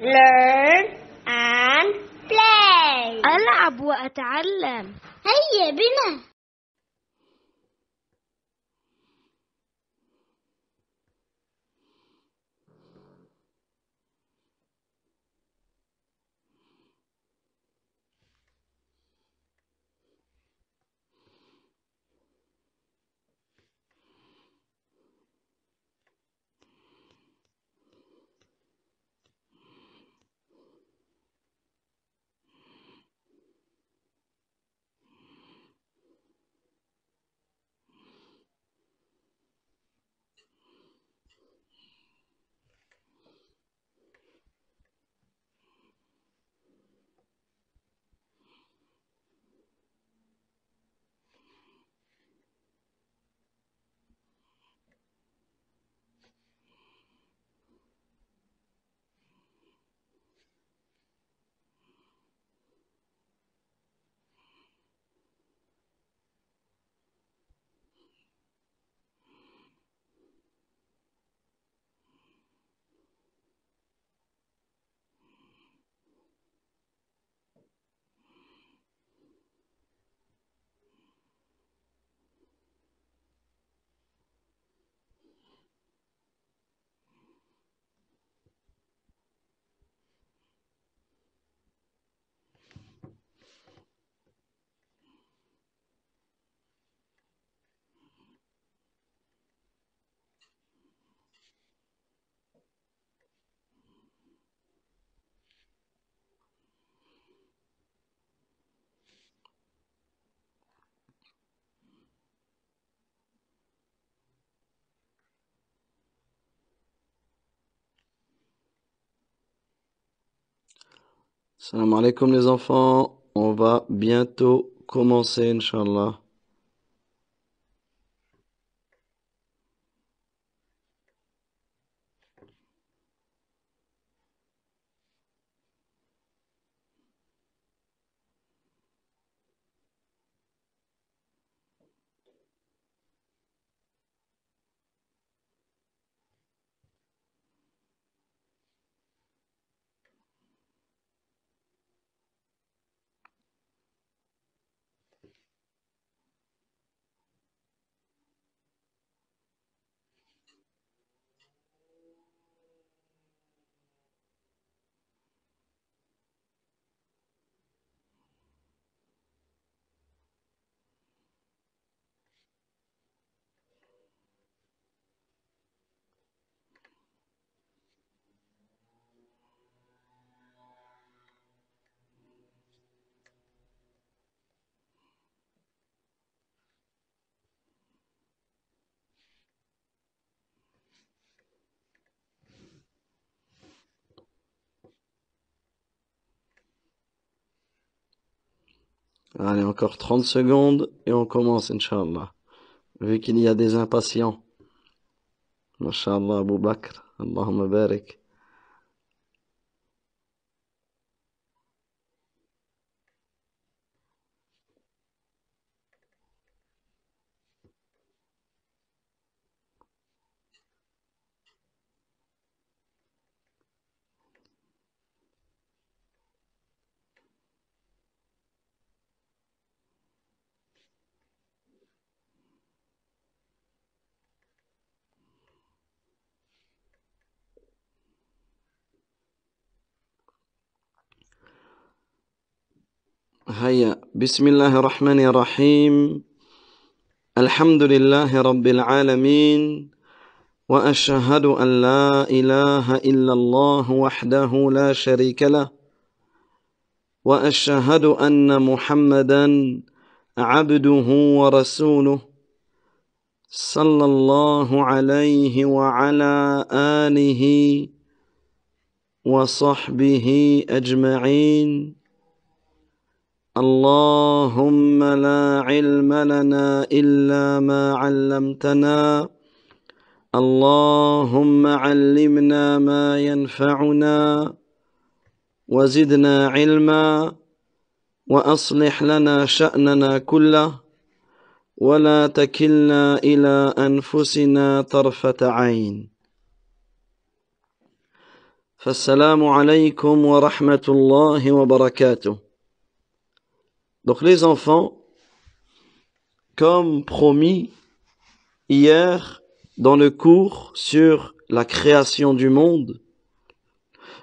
learn and play ألعب وأتعلم هيا بنا Salam alaikum les enfants. On va bientôt commencer, Inch'Allah. Allez, encore 30 secondes et on commence, Inch'Allah. Vu qu'il y a des impatients. Masha'Allah, Abu Bakr, Allahumma barik. هيا بسم الله الرحمن الرحيم الحمد لله رب العالمين واشهد ان لا اله الا الله وحده لا شريك له واشهد ان محمدا عبده ورسوله صلى الله عليه وعلى اله وصحبه اجمعين اللهم لا علم لنا إلا ما علمتنا اللهم علمنا ما ينفعنا وزدنا علما وأصلح لنا شأننا كله ولا تكلنا إلى أنفسنا طرفة عين فالسلام عليكم ورحمة الله وبركاته Donc les enfants, comme promis hier dans le cours sur la création du monde,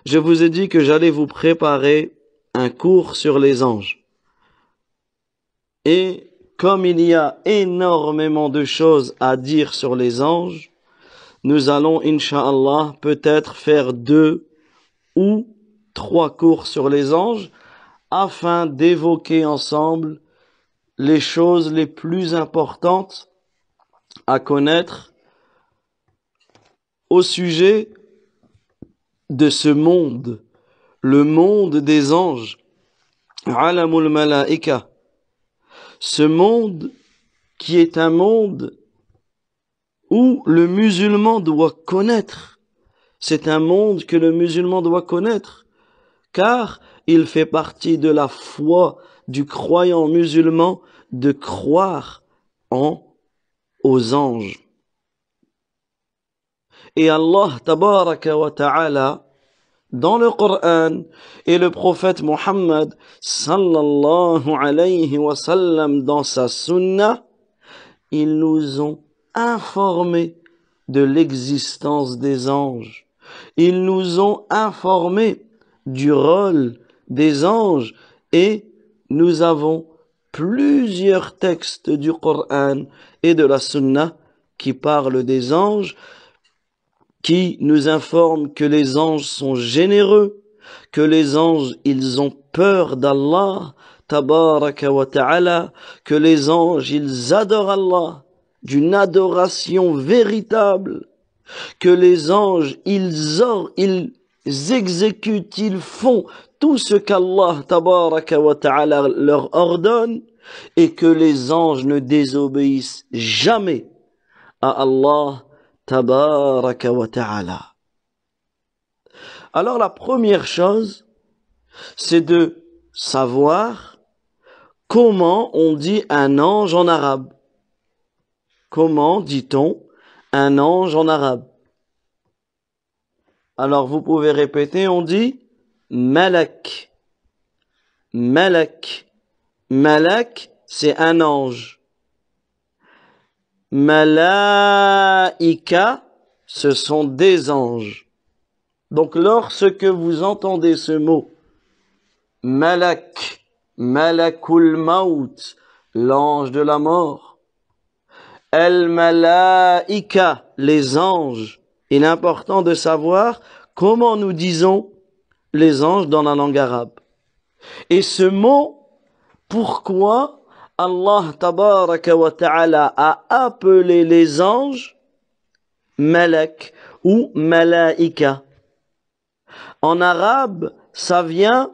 je vous ai dit que j'allais vous préparer un cours sur les anges. Et comme il y a énormément de choses à dire sur les anges, nous allons, inshallah peut-être faire deux ou trois cours sur les anges afin d'évoquer ensemble les choses les plus importantes à connaître au sujet de ce monde, le monde des anges, Alamul Malaika, ce monde qui est un monde où le musulman doit connaître. C'est un monde que le musulman doit connaître, car il fait partie de la foi du croyant musulman de croire en aux anges. Et Allah tabaraka wa ta'ala dans le Coran et le prophète Muhammad sallallahu alayhi wa sallam dans sa sunna, ils nous ont informés de l'existence des anges. Ils nous ont informés du rôle des anges et nous avons plusieurs textes du Coran et de la Sunna qui parlent des anges, qui nous informent que les anges sont généreux, que les anges, ils ont peur d'Allah, tabaraka wa ta'ala, que les anges, ils adorent Allah d'une adoration véritable, que les anges, ils, or, ils exécutent, ils font tout ce qu'Allah tabaraka wa ta'ala leur ordonne et que les anges ne désobéissent jamais à Allah tabaraka wa ta'ala. Alors la première chose, c'est de savoir comment on dit un ange en arabe. Comment dit-on un ange en arabe Alors vous pouvez répéter, on dit Malak. Malak. Malak, c'est un ange. Malaika, ce sont des anges. Donc lorsque vous entendez ce mot, Malak, Malakul Maut, l'ange de la mort, El Malaika, les anges, il est important de savoir comment nous disons les anges dans la langue arabe. Et ce mot, pourquoi Allah tabaraka wa ta'ala a appelé les anges malak ou malaika. En arabe, ça vient,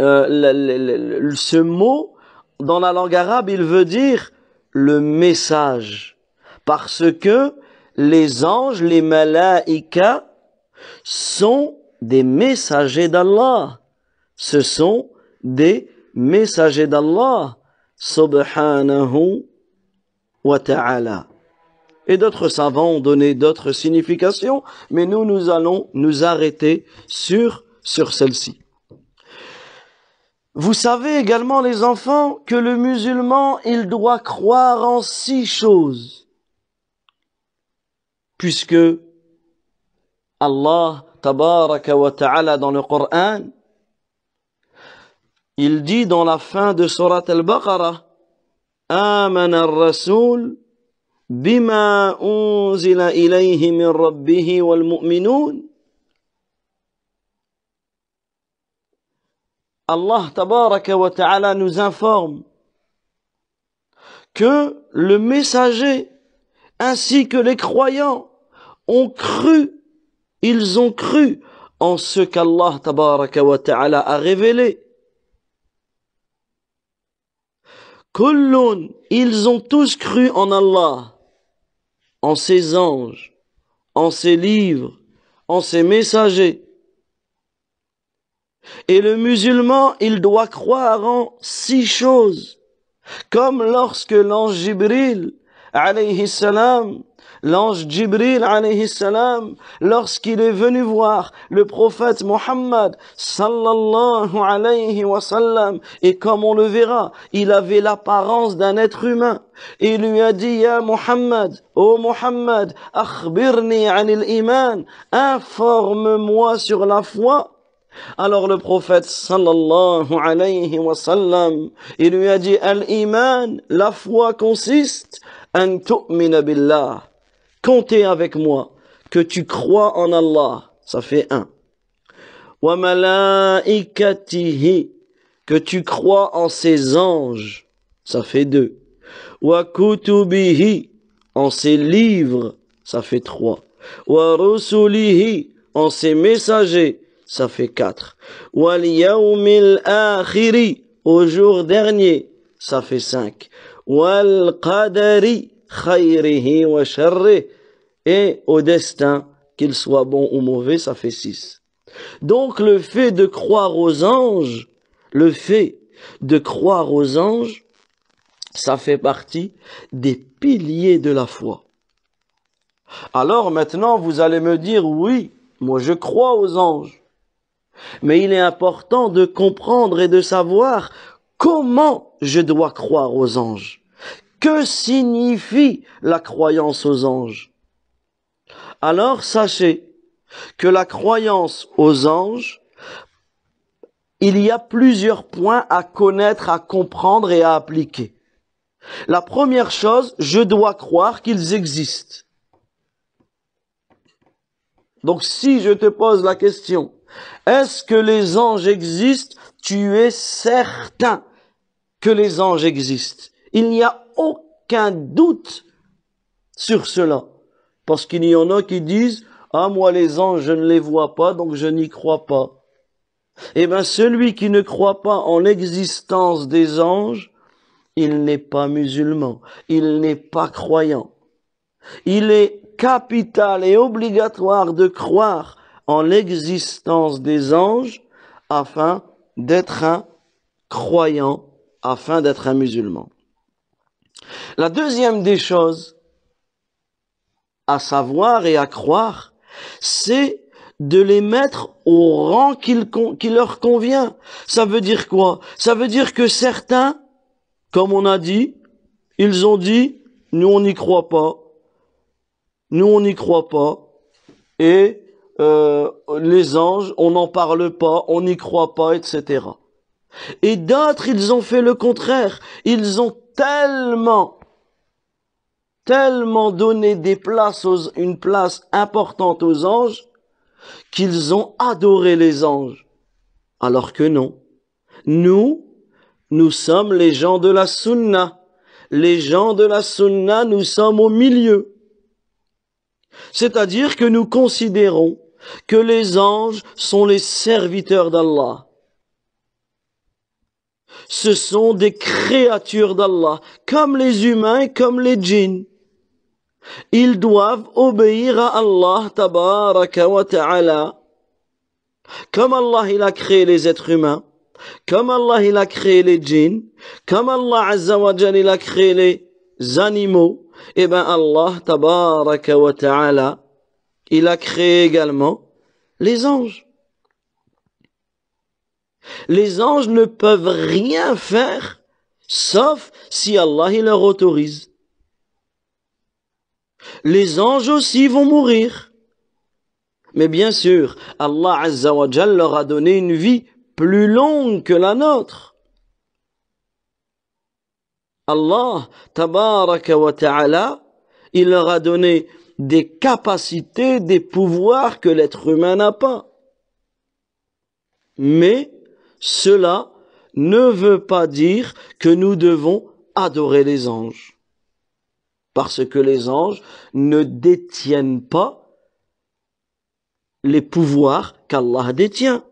euh, ce mot, dans la langue arabe, il veut dire le message. Parce que les anges, les malaika, sont des messagers d'Allah. Ce sont des messagers d'Allah. Subhanahu wa ta'ala. Et d'autres savants ont donné d'autres significations, mais nous, nous allons nous arrêter sur, sur celle-ci. Vous savez également, les enfants, que le musulman, il doit croire en six choses. Puisque Allah Tabarak wa ta'ala dans le Coran, il dit dans la fin de Surat al-Baqarah, آمن الرسول بما أنزل إليه من ربه والمؤمنون Allah tabaraka wa ta'ala nous informe que le messager ainsi que les croyants ont cru Ils ont cru en ce qu'Allah tabaraka wa ta'ala a révélé. Kullun, ils ont tous cru en Allah, en ses anges, en ses livres, en ses messagers. Et le musulman, il doit croire en six choses. Comme lorsque l'ange Jibril, alayhi salam, l'ange Jibril alayhi salam, lorsqu'il est venu voir le prophète Muhammad, sallallahu alayhi wa sallam, et comme on le verra, il avait l'apparence d'un être humain, il lui a dit, Ya Muhammad, ô oh Mohammed, akhbirni anil iman, informe-moi sur la foi, alors le prophète sallallahu alayhi wa sallam, il lui a dit, Al-Iman, la foi consiste, en tu'mina billah, comptez avec moi, que tu crois en Allah, ça fait un. Wa malaikatihi, que tu crois en ses anges, ça fait deux. Wa en ses livres, ça fait trois. Wa rusulihi, en ses messagers, ça fait quatre. Wa au jour dernier, ça fait cinq. Wa et au destin, qu'il soit bon ou mauvais, ça fait six. Donc le fait de croire aux anges, le fait de croire aux anges, ça fait partie des piliers de la foi. Alors maintenant, vous allez me dire, oui, moi je crois aux anges. Mais il est important de comprendre et de savoir comment je dois croire aux anges. Que signifie la croyance aux anges Alors sachez que la croyance aux anges, il y a plusieurs points à connaître, à comprendre et à appliquer. La première chose, je dois croire qu'ils existent. Donc si je te pose la question, est-ce que les anges existent Tu es certain que les anges existent. Il n'y a aucun doute sur cela. Parce qu'il y en a qui disent, ah moi les anges je ne les vois pas, donc je n'y crois pas. Eh bien celui qui ne croit pas en l'existence des anges, il n'est pas musulman, il n'est pas croyant. Il est capital et obligatoire de croire en l'existence des anges afin d'être un croyant, afin d'être un musulman. La deuxième des choses à savoir et à croire, c'est de les mettre au rang qui leur convient. Ça veut dire quoi Ça veut dire que certains, comme on a dit, ils ont dit, nous on n'y croit pas, nous on n'y croit pas, et euh, les anges, on n'en parle pas, on n'y croit pas, etc. Et d'autres, ils ont fait le contraire. Ils ont tellement, tellement donné des places une place importante aux anges qu'ils ont adoré les anges. Alors que non. Nous, nous sommes les gens de la sunna. Les gens de la sunna, nous sommes au milieu. C'est-à-dire que nous considérons que les anges sont les serviteurs d'Allah ce sont des créatures d'Allah, comme les humains, comme les djinns. Ils doivent obéir à Allah, tabaraka wa ta'ala. Comme Allah, il a créé les êtres humains. Comme Allah, il a créé les djinns. Comme Allah, azza wa il a créé les animaux. et eh bien, Allah, tabaraka wa ta'ala, il a créé également les anges. Les anges ne peuvent rien faire, sauf si Allah leur autorise. Les anges aussi vont mourir. Mais bien sûr, Allah Azza wa leur a donné une vie plus longue que la nôtre. Allah, tabaraka wa ta'ala, il leur a donné des capacités, des pouvoirs que l'être humain n'a pas. Mais cela ne veut pas dire que nous devons adorer les anges. Parce que les anges ne détiennent pas les pouvoirs qu'Allah détient.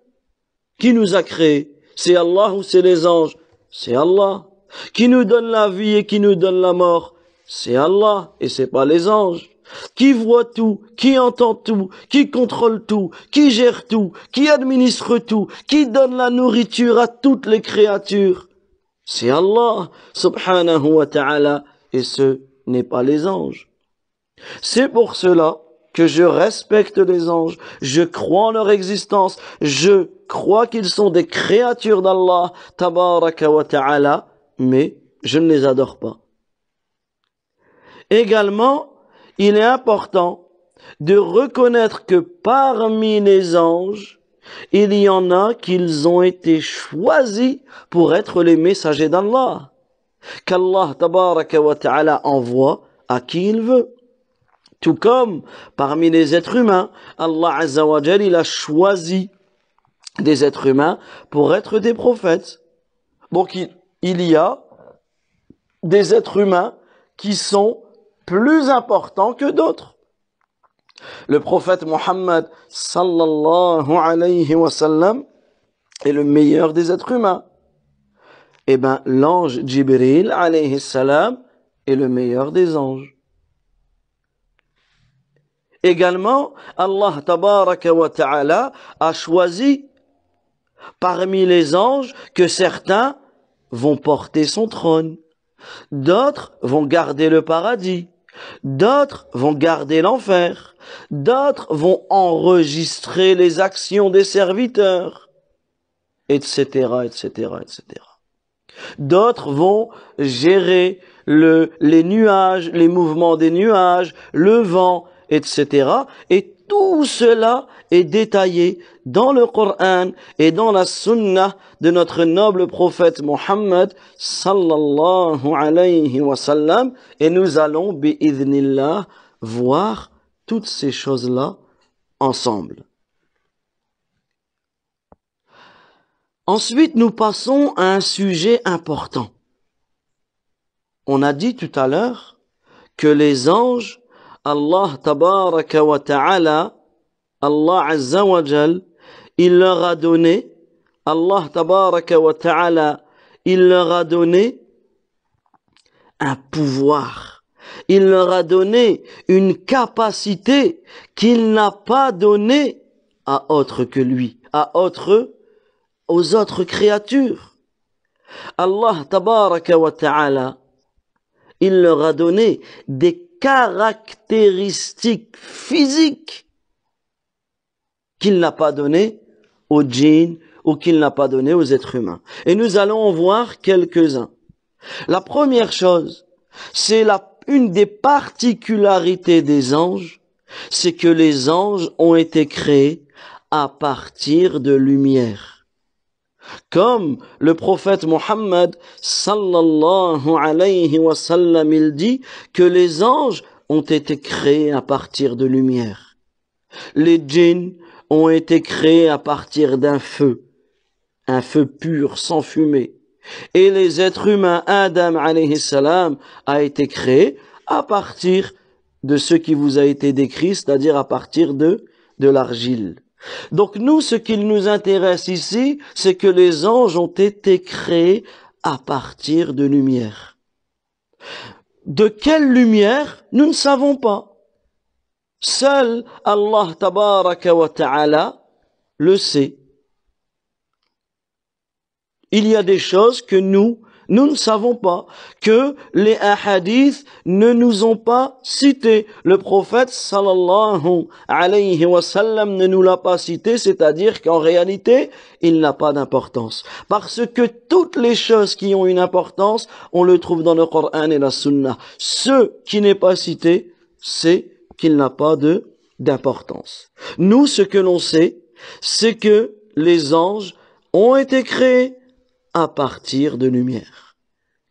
Qui nous a créés C'est Allah ou c'est les anges C'est Allah. Qui nous donne la vie et qui nous donne la mort C'est Allah et c'est pas les anges qui voit tout, qui entend tout, qui contrôle tout, qui gère tout, qui administre tout, qui donne la nourriture à toutes les créatures. C'est Allah subhanahu wa ta'ala et ce n'est pas les anges. C'est pour cela que je respecte les anges, je crois en leur existence, je crois qu'ils sont des créatures d'Allah tabaraka wa ta'ala, mais je ne les adore pas. Également, il est important de reconnaître que parmi les anges, il y en a qu'ils ont été choisis pour être les messagers d'Allah, qu'Allah tabaraka ta'ala envoie à qui il veut. Tout comme parmi les êtres humains, Allah azza il a choisi des êtres humains pour être des prophètes. Donc il y a des êtres humains qui sont plus important que d'autres. Le prophète Mohammed sallallahu alayhi wa est le meilleur des êtres humains. Eh bien, l'ange Jibril alayhi salam est le meilleur des anges. Également, Allah tabaraka wa ta'ala a choisi parmi les anges que certains vont porter son trône, d'autres vont garder le paradis, D'autres vont garder l'enfer. D'autres vont enregistrer les actions des serviteurs, etc., etc., etc. D'autres vont gérer le, les nuages, les mouvements des nuages, le vent, etc. Et tout cela est détaillé dans le Coran et dans la Sunna de notre noble prophète Mohammed sallallahu alayhi wa sallam et nous allons bi'idhnillah voir toutes ces choses-là ensemble. Ensuite, nous passons à un sujet important. On a dit tout à l'heure que les anges Allah tabaraka wa ta'ala, Allah azza wa jal, il leur a donné, Allah tabaraka wa ta'ala, il leur a donné un pouvoir. Il leur a donné une capacité qu'il n'a pas donnée à autre que lui, à autre, aux autres créatures. Allah tabaraka wa ta'ala, il leur a donné des caractéristiques physiques qu'il n'a pas donné aux djinns ou qu'il n'a pas donné aux êtres humains. Et nous allons en voir quelques-uns. La première chose, c'est la, une des particularités des anges, c'est que les anges ont été créés à partir de lumière. Comme le prophète Muhammad sallallahu alayhi wa sallam, il dit que les anges ont été créés à partir de lumière. Les djinns ont été créés à partir d'un feu, un feu pur, sans fumée. Et les êtres humains, Adam alayhi salam, a été créé à partir de ce qui vous a été décrit, c'est-à-dire à partir de, de l'argile. Donc nous, ce qu'il nous intéresse ici, c'est que les anges ont été créés à partir de lumière. De quelle lumière Nous ne savons pas. Seul Allah tabaraka ta'ala le sait. Il y a des choses que nous nous ne savons pas que les hadiths ne nous ont pas cité Le prophète sallallahu alayhi wa sallam ne nous l'a pas cité, c'est-à-dire qu'en réalité, il n'a pas d'importance. Parce que toutes les choses qui ont une importance, on le trouve dans le Coran et la Sunna. Ce qui n'est pas cité, c'est qu'il n'a pas de d'importance. Nous, ce que l'on sait, c'est que les anges ont été créés à partir de lumière.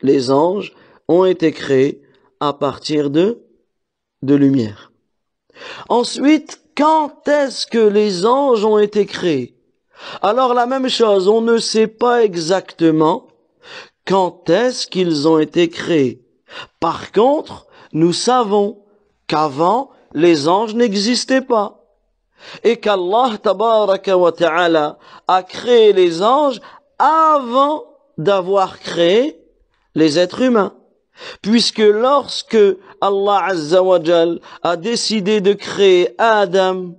Les anges ont été créés à partir de, de lumière. Ensuite, quand est-ce que les anges ont été créés Alors la même chose, on ne sait pas exactement quand est-ce qu'ils ont été créés. Par contre, nous savons qu'avant, les anges n'existaient pas. Et qu'Allah ta'ala a créé les anges avant d'avoir créé les êtres humains. Puisque lorsque Allah Azza a décidé de créer Adam,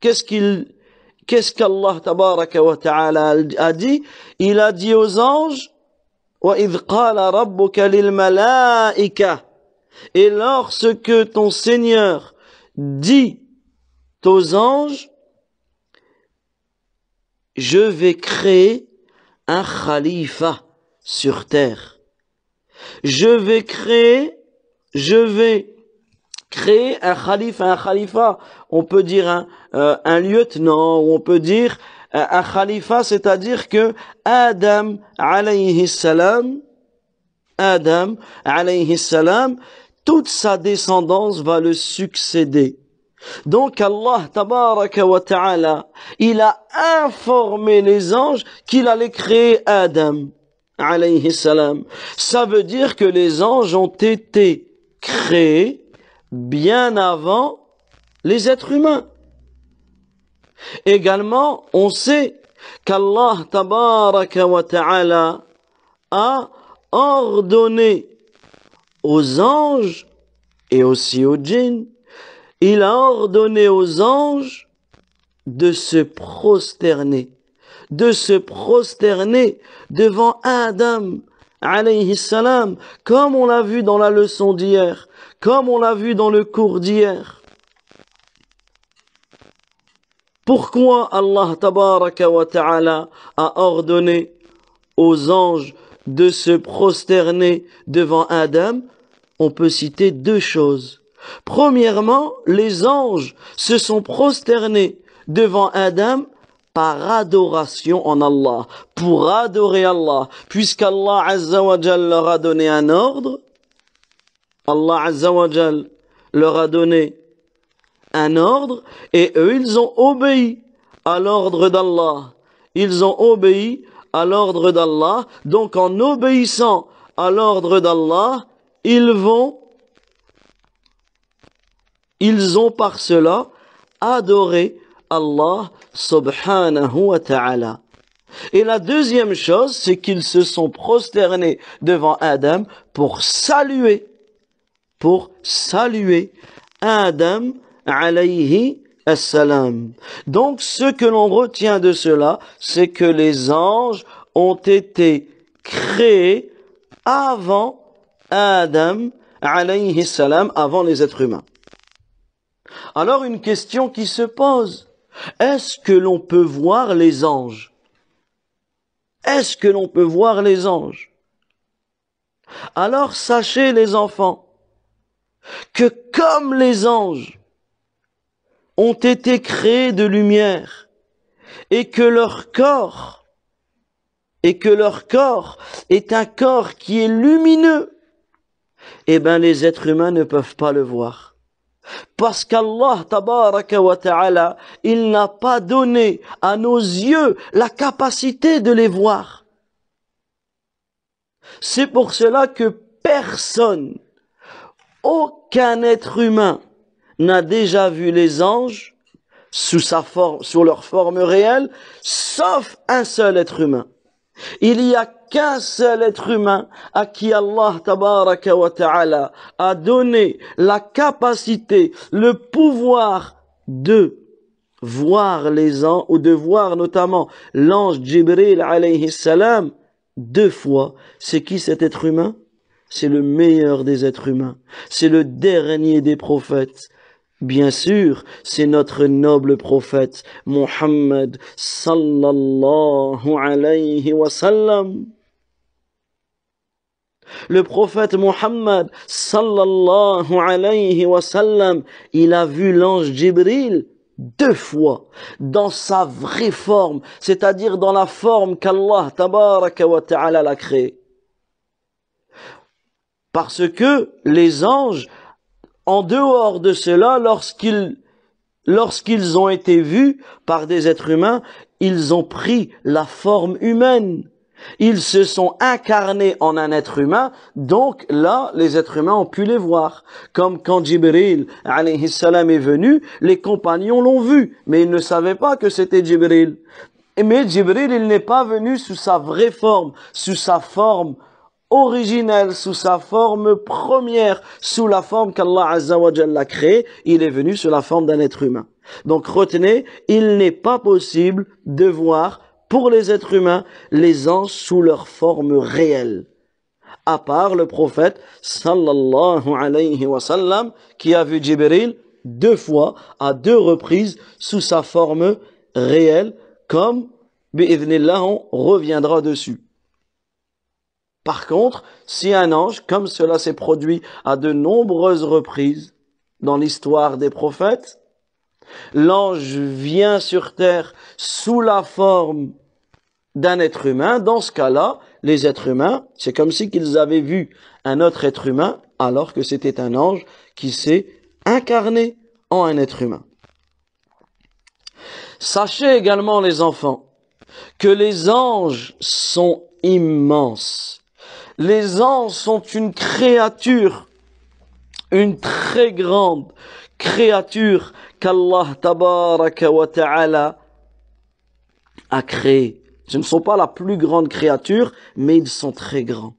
qu'est-ce qu'il, qu'est-ce qu'Allah wa Ta'ala a dit? Il a dit aux anges, et lorsque ton Seigneur dit aux anges, je vais créer un khalifa sur terre. Je vais créer, je vais créer un khalifa, un khalifa, on peut dire un, euh, lieutenant, on peut dire euh, un khalifa, c'est-à-dire que Adam alayhi salam, Adam alayhi salam, toute sa descendance va le succéder. Donc Allah tabaraka wa ta'ala, il a informé les anges qu'il allait créer Adam alayhi salam. Ça veut dire que les anges ont été créés bien avant les êtres humains. Également, on sait qu'Allah tabaraka wa ta'ala a ordonné aux anges et aussi aux djinns il a ordonné aux anges de se prosterner, de se prosterner devant Adam, alayhi salam, comme on l'a vu dans la leçon d'hier, comme on l'a vu dans le cours d'hier. Pourquoi Allah tabaraka wa ta'ala a ordonné aux anges de se prosterner devant Adam On peut citer deux choses. Premièrement, les anges se sont prosternés devant Adam par adoration en Allah, pour adorer Allah, puisqu'Allah Azza leur a donné un ordre. Allah Azza leur a donné un ordre et eux ils ont obéi à l'ordre d'Allah. Ils ont obéi à l'ordre d'Allah, donc en obéissant à l'ordre d'Allah, ils vont ils ont par cela adoré Allah subhanahu wa ta'ala. Et la deuxième chose, c'est qu'ils se sont prosternés devant Adam pour saluer, pour saluer Adam alayhi assalam. Donc ce que l'on retient de cela, c'est que les anges ont été créés avant Adam alayhi salam, avant les êtres humains. Alors une question qui se pose, est-ce que l'on peut voir les anges Est-ce que l'on peut voir les anges Alors sachez les enfants que comme les anges ont été créés de lumière et que leur corps et que leur corps est un corps qui est lumineux, eh bien les êtres humains ne peuvent pas le voir. Parce qu'Allah, tabaraka ta'ala, il n'a pas donné à nos yeux la capacité de les voir. C'est pour cela que personne, aucun être humain n'a déjà vu les anges sous sous leur forme réelle, sauf un seul être humain. Il y a qu'un seul être humain à qui Allah tabaraka wa ta'ala a donné la capacité, le pouvoir de voir les anges ou de voir notamment l'ange Jibril alayhi salam deux fois. C'est qui cet être humain C'est le meilleur des êtres humains. C'est le dernier des prophètes. Bien sûr, c'est notre noble prophète Muhammad sallallahu alayhi wa sallam. Le prophète Muhammad, sallallahu alayhi wa sallam, il a vu l'ange Jibril deux fois dans sa vraie forme, c'est-à-dire dans la forme qu'Allah tabaraka wa ta'ala l'a créée. Parce que les anges, en dehors de cela, lorsqu'ils lorsqu'ils ont été vus par des êtres humains, ils ont pris la forme humaine. Ils se sont incarnés en un être humain, donc là, les êtres humains ont pu les voir. Comme quand Jibril, salam, est venu, les compagnons l'ont vu, mais ils ne savaient pas que c'était Jibril. Mais Jibril, il n'est pas venu sous sa vraie forme, sous sa forme originelle, sous sa forme première, sous la forme qu'Allah Azza wa l'a créée, il est venu sous la forme d'un être humain. Donc retenez, il n'est pas possible de voir pour les êtres humains, les anges sous leur forme réelle. À part le prophète sallallahu alayhi wa sallam qui a vu Jibril deux fois, à deux reprises, sous sa forme réelle, comme, bi'idhnillah, on reviendra dessus. Par contre, si un ange, comme cela s'est produit à de nombreuses reprises dans l'histoire des prophètes, L'ange vient sur terre sous la forme d'un être humain. Dans ce cas-là, les êtres humains, c'est comme si qu'ils avaient vu un autre être humain alors que c'était un ange qui s'est incarné en un être humain. Sachez également les enfants que les anges sont immenses. Les anges sont une créature, une très grande créature qu'Allah tabaraka wa ta'ala a créé Ce ne sont pas la plus grande créature, mais ils sont très grands.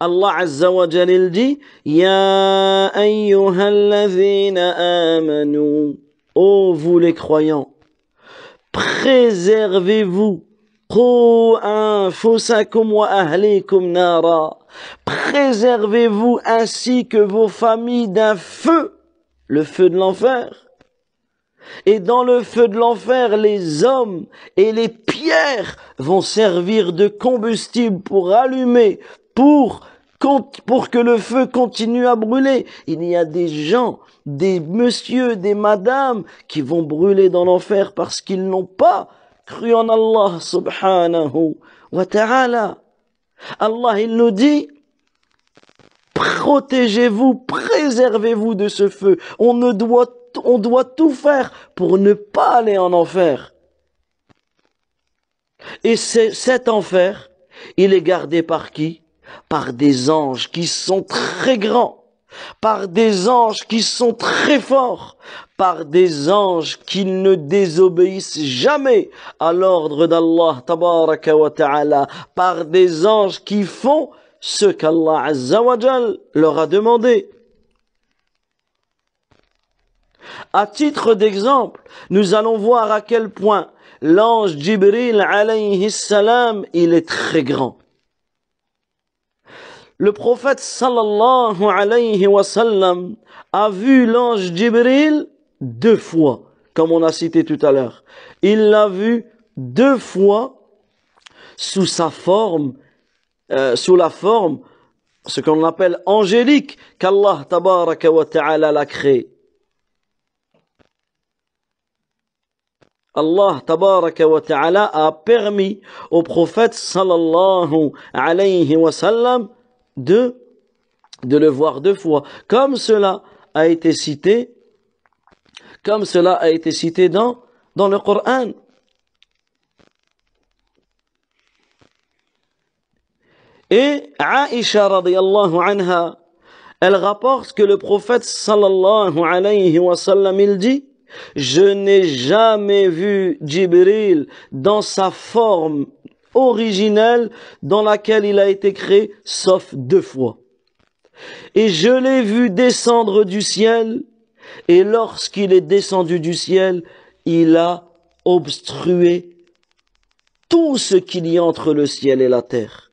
Allah Azza wa Jalil dit Ya ayyuhalladhina amanu Ô vous les croyants, préservez-vous Préservez-vous ainsi que vos familles d'un feu, le feu de l'enfer. Et dans le feu de l'enfer, les hommes et les pierres vont servir de combustible pour allumer, pour, pour que le feu continue à brûler. Il y a des gens, des messieurs, des madames qui vont brûler dans l'enfer parce qu'ils n'ont pas cru en Allah subhanahu wa ta'ala. Allah, il nous dit, protégez-vous, préservez-vous de ce feu. On ne doit on doit tout faire pour ne pas aller en enfer. Et cet enfer, il est gardé par qui Par des anges qui sont très grands, par des anges qui sont très forts, par des anges qui ne désobéissent jamais à l'ordre d'Allah ta'ala, par des anges qui font ce qu'Allah leur a demandé. À titre d'exemple, nous allons voir à quel point l'ange Jibril alayhi salam, il est très grand. Le prophète sallallahu alayhi wa a vu l'ange Jibril deux fois, comme on a cité tout à l'heure. Il l'a vu deux fois sous sa forme, euh, sous la forme, ce qu'on appelle angélique, qu'Allah tabaraka wa ta'ala l'a créé. Allah tabaraka wa ta'ala a permis au prophète sallallahu alayhi wa sallam de, de le voir deux fois. Comme cela a été cité, comme cela a été cité dans, dans le Coran. Et Aisha radiallahu anha, elle rapporte que le prophète sallallahu alayhi wa sallam, il dit « je n'ai jamais vu Djibril dans sa forme originelle dans laquelle il a été créé, sauf deux fois. Et je l'ai vu descendre du ciel, et lorsqu'il est descendu du ciel, il a obstrué tout ce qu'il y entre le ciel et la terre.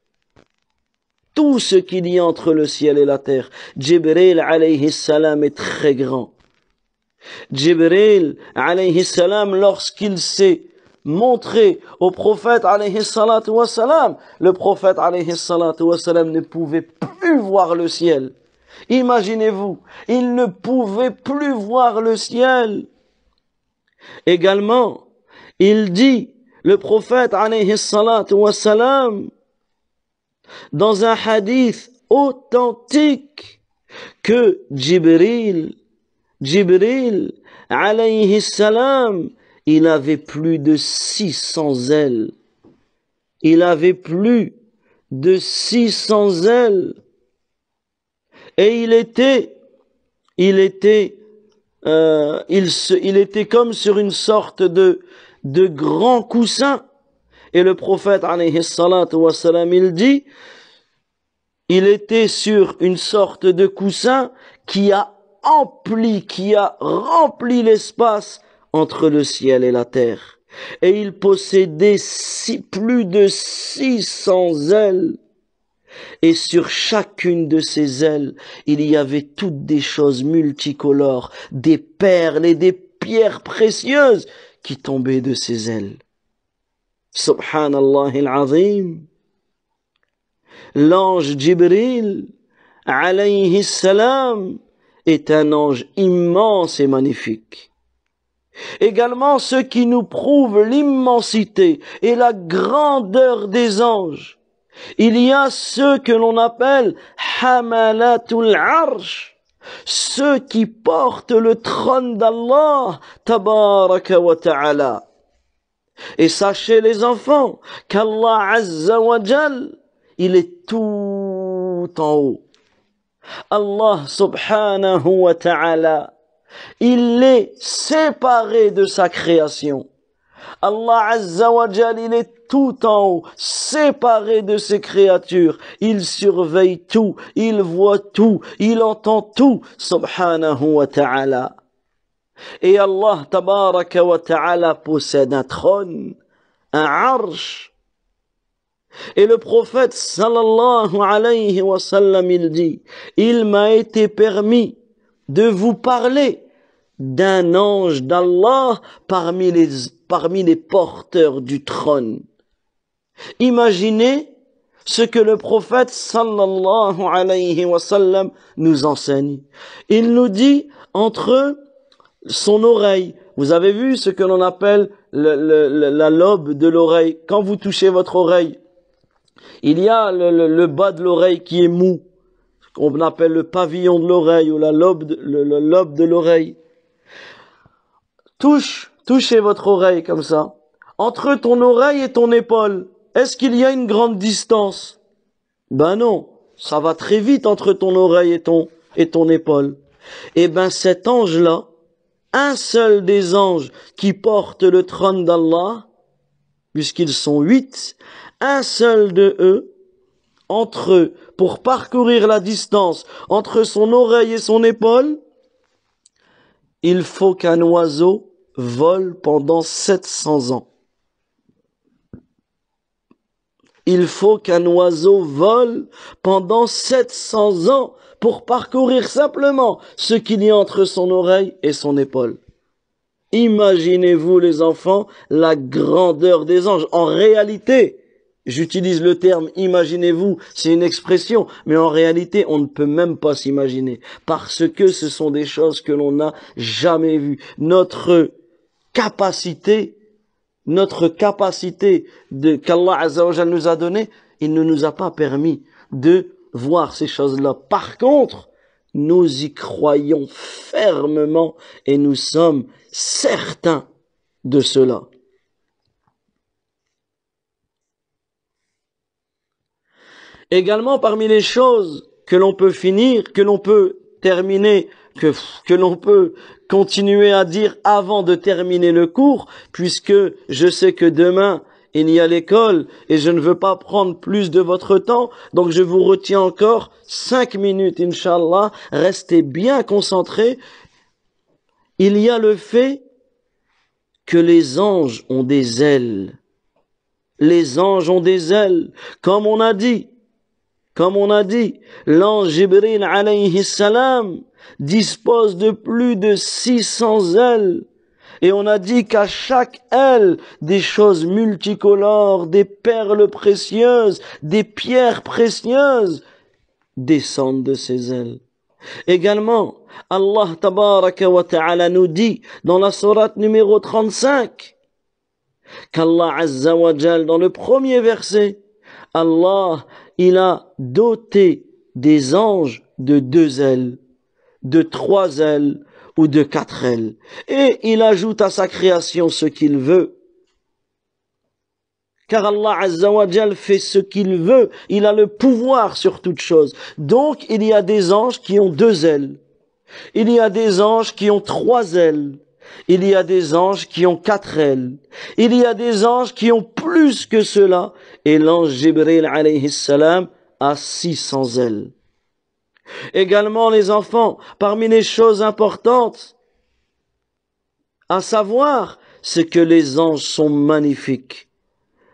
Tout ce qu'il y a entre le ciel et la terre. Jibril alayhi salam est très grand. Jibril, alayhi salam, lorsqu'il s'est montré au prophète, alayhi le prophète, alayhi ne pouvait plus voir le ciel. Imaginez-vous, il ne pouvait plus voir le ciel. Également, il dit, le prophète, alayhi dans un hadith authentique, que Jibril, Jibril, alayhi salam, il avait plus de 600 ailes. Il avait plus de 600 ailes. Et il était, il était, euh, il, se, il était comme sur une sorte de, de grand coussin. Et le prophète, alayhi il dit, il était sur une sorte de coussin qui a empli, qui a rempli l'espace entre le ciel et la terre. Et il possédait six, plus de six cents ailes. Et sur chacune de ces ailes, il y avait toutes des choses multicolores, des perles et des pierres précieuses qui tombaient de ses ailes. Subhanallah al L'ange Jibril, alayhi salam, est un ange immense et magnifique. Également ce qui nous prouve l'immensité et la grandeur des anges. Il y a ceux que l'on appelle Hamalatul Arsh, ceux qui portent le trône d'Allah, Tabaraka wa Ta'ala. Et sachez les enfants qu'Allah Azza wa Jal, il est tout en haut. Allah subhanahu wa ta'ala, il est séparé de sa création. Allah Azza wa Jal, il est tout en haut, séparé de ses créatures. Il surveille tout, il voit tout, il entend tout, subhanahu wa ta'ala. Et Allah tabaraka wa ta'ala possède un trône, un arche, et le prophète sallallahu alayhi wa sallam, il dit, il m'a été permis de vous parler d'un ange d'Allah parmi les, parmi les porteurs du trône. Imaginez ce que le prophète sallallahu alayhi wa sallam nous enseigne. Il nous dit entre son oreille, vous avez vu ce que l'on appelle la lobe de l'oreille. Quand vous touchez votre oreille, il y a le, bas de l'oreille qui est mou, qu'on appelle le pavillon de l'oreille ou la lobe le, lobe de l'oreille. Touche, touchez votre oreille comme ça. Entre ton oreille et ton épaule, est-ce qu'il y a une grande distance Ben non, ça va très vite entre ton oreille et ton et ton épaule. Et eh ben cet ange-là, un seul des anges qui porte le trône d'Allah, puisqu'ils sont huit, un seul de eux entre eux pour parcourir la distance entre son oreille et son épaule, il faut qu'un oiseau vole pendant 700 ans. Il faut qu'un oiseau vole pendant 700 ans pour parcourir simplement ce qu'il y a entre son oreille et son épaule. Imaginez-vous les enfants la grandeur des anges. En réalité, J'utilise le terme imaginez-vous, c'est une expression, mais en réalité, on ne peut même pas s'imaginer parce que ce sont des choses que l'on n'a jamais vues. Notre capacité, notre capacité de qu'Allah nous a donnée, il ne nous a pas permis de voir ces choses-là. Par contre, nous y croyons fermement et nous sommes certains de cela. Également parmi les choses que l'on peut finir, que l'on peut terminer, que, que l'on peut continuer à dire avant de terminer le cours, puisque je sais que demain, il y a l'école et je ne veux pas prendre plus de votre temps, donc je vous retiens encore cinq minutes, inshallah. Restez bien concentrés. Il y a le fait que les anges ont des ailes. Les anges ont des ailes. Comme on a dit, comme on a dit, l'ange Jibril alayhi salam dispose de plus de 600 ailes. Et on a dit qu'à chaque aile, des choses multicolores, des perles précieuses, des pierres précieuses descendent de ses ailes. Également, Allah tabaraka wa ta'ala nous dit dans la sourate numéro 35 qu'Allah azza wa jal dans le premier verset, Allah il a doté des anges de deux ailes, de trois ailes ou de quatre ailes. Et il ajoute à sa création ce qu'il veut. Car Allah Azzawajal fait ce qu'il veut. Il a le pouvoir sur toute chose. Donc il y a des anges qui ont deux ailes. Il y a des anges qui ont trois ailes. Il y a des anges qui ont quatre ailes. Il y a des anges qui ont plus que cela. Et l'ange Jibril alayhi salam a 600 ailes. Également les enfants, parmi les choses importantes, à savoir, c'est que les anges sont magnifiques.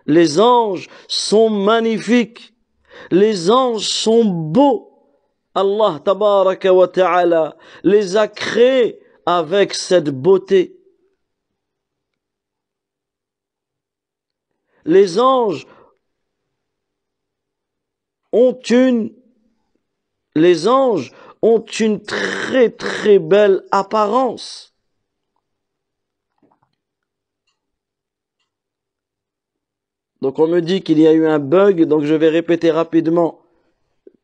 Les anges sont magnifiques. Les anges sont beaux. Allah tabaraka wa ta'ala les a créés avec cette beauté. Les anges ont une les anges ont une très très belle apparence. Donc on me dit qu'il y a eu un bug, donc je vais répéter rapidement.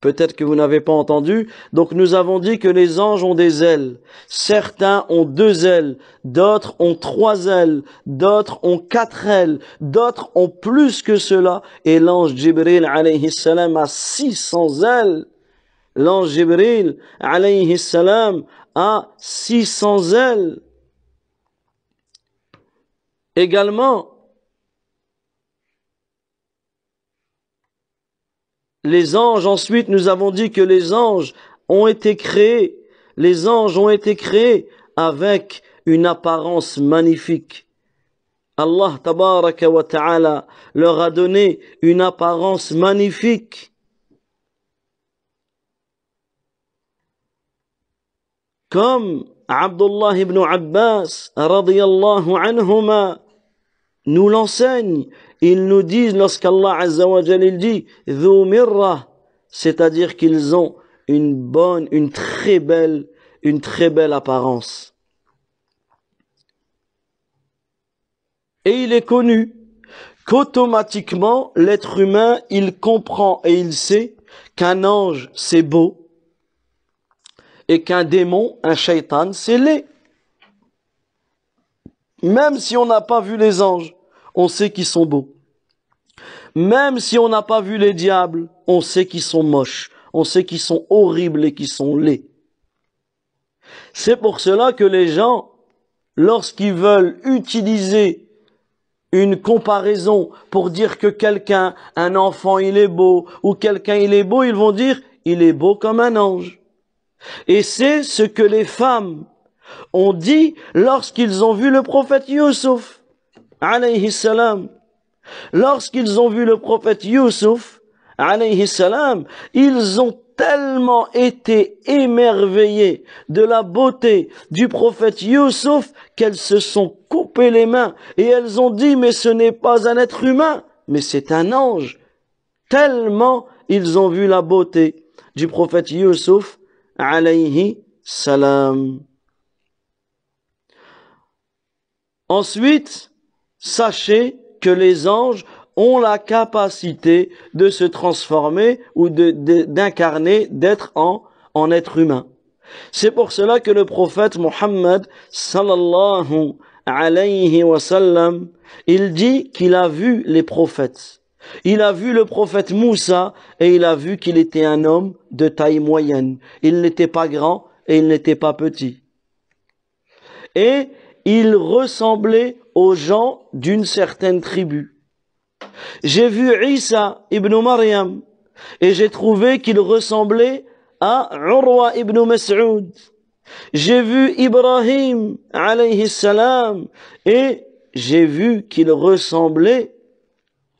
Peut-être que vous n'avez pas entendu. Donc nous avons dit que les anges ont des ailes. Certains ont deux ailes, d'autres ont trois ailes, d'autres ont quatre ailes, d'autres ont plus que cela. Et l'ange Jibril alayhi salam a 600 ailes. L'ange Jibril alayhi salam a 600 ailes. Également, Les anges, ensuite, nous avons dit que les anges ont été créés. Les anges ont été créés avec une apparence magnifique. Allah tabaraka wa ta'ala leur a donné une apparence magnifique. Comme Abdullah ibn Abbas radiyallahu anhuma nous l'enseigne ils nous disent lorsqu'Allah Azzawajal dit c'est-à-dire qu'ils ont une bonne, une très belle, une très belle apparence. Et il est connu qu'automatiquement l'être humain, il comprend et il sait qu'un ange c'est beau et qu'un démon, un shaitan, c'est laid. Même si on n'a pas vu les anges on sait qu'ils sont beaux. Même si on n'a pas vu les diables, on sait qu'ils sont moches, on sait qu'ils sont horribles et qu'ils sont laids. C'est pour cela que les gens, lorsqu'ils veulent utiliser une comparaison pour dire que quelqu'un, un enfant, il est beau, ou quelqu'un, il est beau, ils vont dire, il est beau comme un ange. Et c'est ce que les femmes ont dit lorsqu'ils ont vu le prophète Yusuf alayhi salam, lorsqu'ils ont vu le prophète Yusuf, alayhi salam, ils ont tellement été émerveillés de la beauté du prophète Yusuf qu'elles se sont coupées les mains et elles ont dit mais ce n'est pas un être humain, mais c'est un ange. Tellement ils ont vu la beauté du prophète Yusuf alayhi salam. Ensuite, sachez que les anges ont la capacité de se transformer ou d'incarner, d'être en, en être humain. C'est pour cela que le prophète Mohammed sallallahu alayhi wa sallam, il dit qu'il a vu les prophètes. Il a vu le prophète Moussa et il a vu qu'il était un homme de taille moyenne. Il n'était pas grand et il n'était pas petit. Et il ressemblait aux gens d'une certaine tribu. J'ai vu Isa ibn Maryam et j'ai trouvé qu'il ressemblait à Urwa ibn Mas'ud. J'ai vu Ibrahim alayhi salam et j'ai vu qu'il ressemblait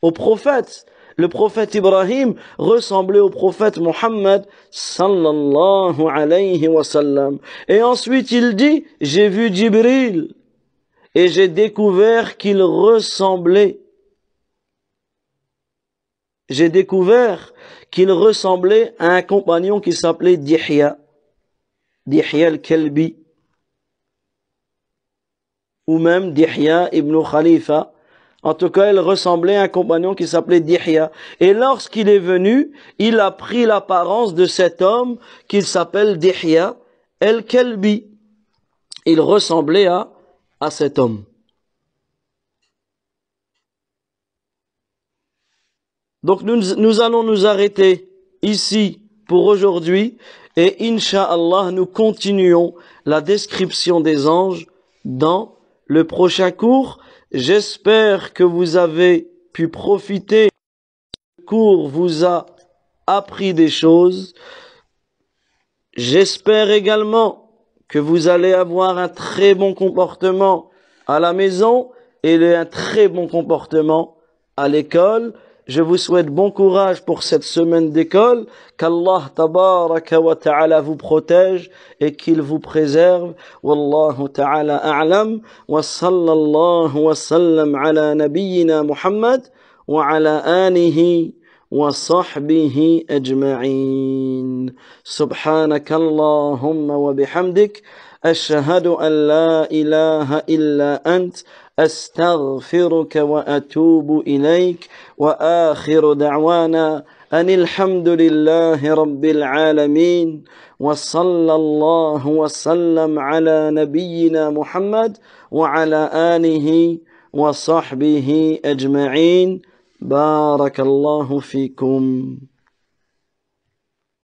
au prophète le prophète Ibrahim ressemblait au prophète Muhammad sallallahu alayhi wa sallam. Et ensuite il dit, j'ai vu Jibril et j'ai découvert qu'il ressemblait. J'ai découvert qu'il ressemblait à un compagnon qui s'appelait Dihya, Dihya al-Kalbi, ou même Dihya ibn Khalifa, en tout cas, elle ressemblait à un compagnon qui s'appelait Dihya. Et lorsqu'il est venu, il a pris l'apparence de cet homme qu'il s'appelle Dihya El-Kelbi. Il ressemblait à, à cet homme. Donc nous, nous allons nous arrêter ici pour aujourd'hui et Inch'Allah nous continuons la description des anges dans le prochain cours. J'espère que vous avez pu profiter. Ce cours vous a appris des choses. J'espère également que vous allez avoir un très bon comportement à la maison et un très bon comportement à l'école. Je vous souhaite bon courage pour cette semaine d'école. Qu'Allah tabaraka wa ta'ala vous protège et qu'il vous préserve. Wallahu ta'ala a'lam. Wa sallallahu wa sallam ala nabiyyina Muhammad wa ala anihi wa sahbihi ajma'in. Subhanakallahumma wa bihamdik. Ashhadu an la ilaha illa ant أستغفرك وأتوب إليك وآخر دعوانا أن الحمد لله رب العالمين وصلى الله وسلم على نبينا محمد وعلى آله وصحبه أجمعين بارك الله فيكم